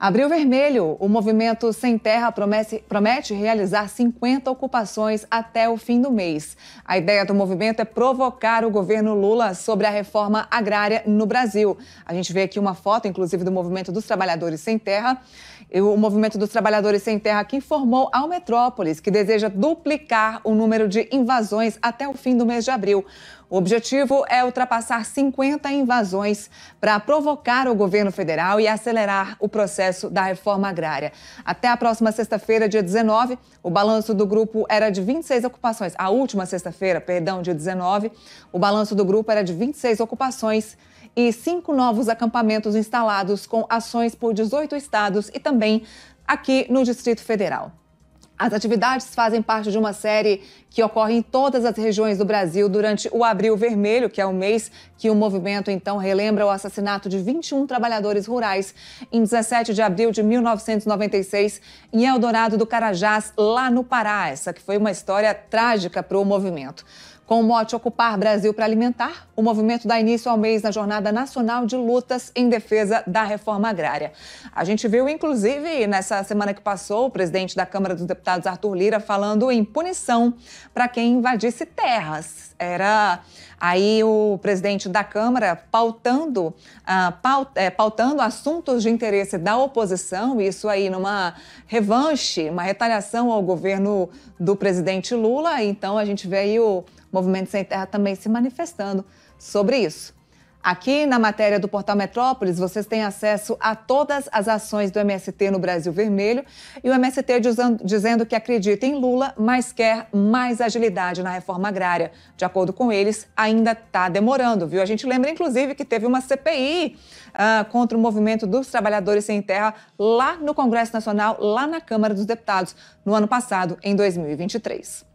Abril Vermelho, o movimento Sem Terra promete, promete, realizar 50 ocupações até o fim do mês. A ideia do movimento é provocar o governo Lula sobre a reforma agrária no Brasil. A gente vê aqui uma foto, inclusive, do movimento dos trabalhadores sem terra. O movimento dos trabalhadores sem terra que informou ao Metrópolis que deseja duplicar o número de invasões até o fim do mês de abril. O objetivo é ultrapassar 50 invasões para provocar o governo federal e acelerar o processo da reforma agrária. Até a próxima sexta-feira, dia 19, o balanço do grupo era de 26 ocupações. A última sexta-feira, perdão, dia 19, o balanço do grupo era de 26 ocupações e cinco novos acampamentos instalados com ações por 18 estados e também aqui no Distrito Federal. As atividades fazem parte de uma série que ocorre em todas as regiões do Brasil durante o Abril Vermelho, que é o mês que o movimento então relembra o assassinato de 21 trabalhadores rurais em 17 de abril de 1996 em Eldorado do Carajás, lá no Pará. Essa que foi uma história trágica para o movimento. Com o mote Ocupar Brasil para Alimentar, o movimento dá início ao mês na Jornada Nacional de Lutas em Defesa da Reforma Agrária. A gente viu, inclusive, nessa semana que passou, o presidente da Câmara dos Deputados, Arthur Lira, falando em punição para quem invadisse terras. Era aí o presidente da Câmara pautando, ah, paut, é, pautando assuntos de interesse da oposição, isso aí numa revanche, uma retaliação ao governo do presidente Lula. Então a gente veio. aí o Movimento Sem Terra também se manifestando sobre isso. Aqui na matéria do portal Metrópolis, vocês têm acesso a todas as ações do MST no Brasil Vermelho e o MST dizendo que acredita em Lula, mas quer mais agilidade na reforma agrária. De acordo com eles, ainda está demorando, viu? A gente lembra, inclusive, que teve uma CPI uh, ah, contra o movimento dos trabalhadores sem terra lá no Congresso Nacional, lá na Câmara dos Deputados, no ano passado, em 2023.